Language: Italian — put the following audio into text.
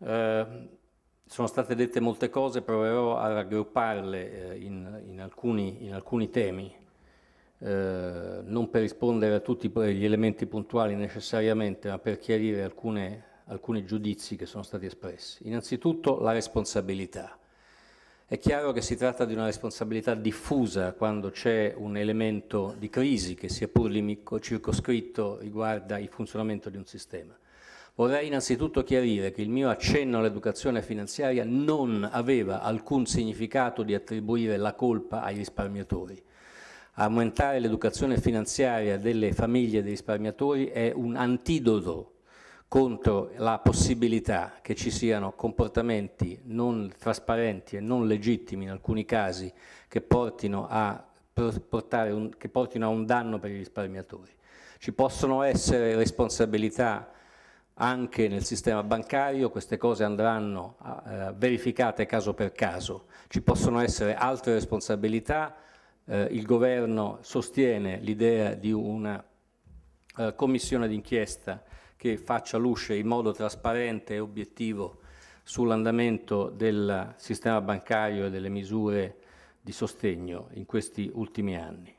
Ehm, sono state dette molte cose, proverò a raggrupparle eh, in, in, alcuni, in, alcuni, temi, eh, non per rispondere a tutti gli elementi puntuali necessariamente, ma per chiarire alcune, alcuni giudizi che sono stati espressi. Innanzitutto la responsabilità. È chiaro che si tratta di una responsabilità diffusa quando c'è un elemento di crisi che sia pur circoscritto riguarda il funzionamento di un sistema. Vorrei innanzitutto chiarire che il mio accenno all'educazione finanziaria non aveva alcun significato di attribuire la colpa ai risparmiatori. Aumentare l'educazione finanziaria delle famiglie dei risparmiatori è un antidoto contro la possibilità che ci siano comportamenti non trasparenti e non legittimi in alcuni casi che portino a, un, che portino a un danno per i risparmiatori. Ci possono essere responsabilità anche nel sistema bancario queste cose andranno eh, verificate caso per caso. Ci possono essere altre responsabilità, eh, il governo sostiene l'idea di una eh, commissione d'inchiesta che faccia luce in modo trasparente e obiettivo sull'andamento del sistema bancario e delle misure di sostegno in questi ultimi anni.